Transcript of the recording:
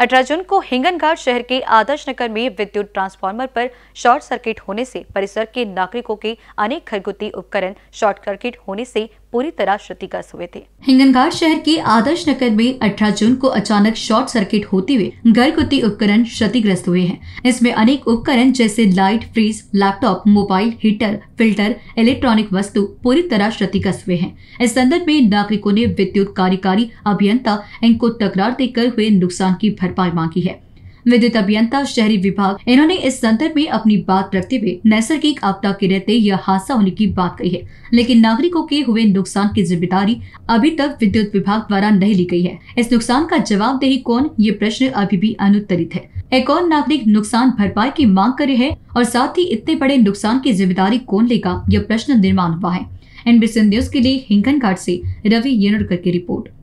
अठारह जून को हिंगनघाट शहर के आदर्श नगर में विद्युत ट्रांसफार्मर पर शॉर्ट सर्किट होने से परिसर के नागरिकों के अनेक घरगुती उपकरण शॉर्ट सर्किट होने से पूरी तरह क्षतिग्रस्त हुए थे हिंगनघाट शहर के आदर्श नगर में 18 जून को अचानक शॉर्ट सर्किट होते हुए गर्भवती उपकरण क्षतिग्रस्त हुए हैं इसमें अनेक उपकरण जैसे light fridge laptop mobile heater filter electronic वस्तु पूरी तरह क्षतिग्रस्त हुए हैं इस संदर्भ में नागरिकों ने विद्युत कार्यकारी अभियंता इनको तकरार देकर हुए नुकसान की भरपाई मांगी है विद्युत अभियंता शहरी विभाग इन्होंने इस संदर्भ में अपनी बात रखते हुए नैसर्गिक आपदा के रहते यह हादसा होने की बात कही है लेकिन नागरिकों के हुए नुकसान की जिम्मेदारी अभी तक विद्युत विभाग द्वारा नहीं ली गई है इस नुकसान का जवाबदेही कौन ये प्रश्न अभी भी अनुत्तरित है एक और नागरिक नुकसान भरपाई की मांग करे है और साथ ही इतने बड़े नुकसान की जिम्मेदारी कौन लेगा यह प्रश्न निर्माण हुआ है एनबीसी न्यूज के लिए हिंगन घाट ऐसी रवि येनुरकर की रिपोर्ट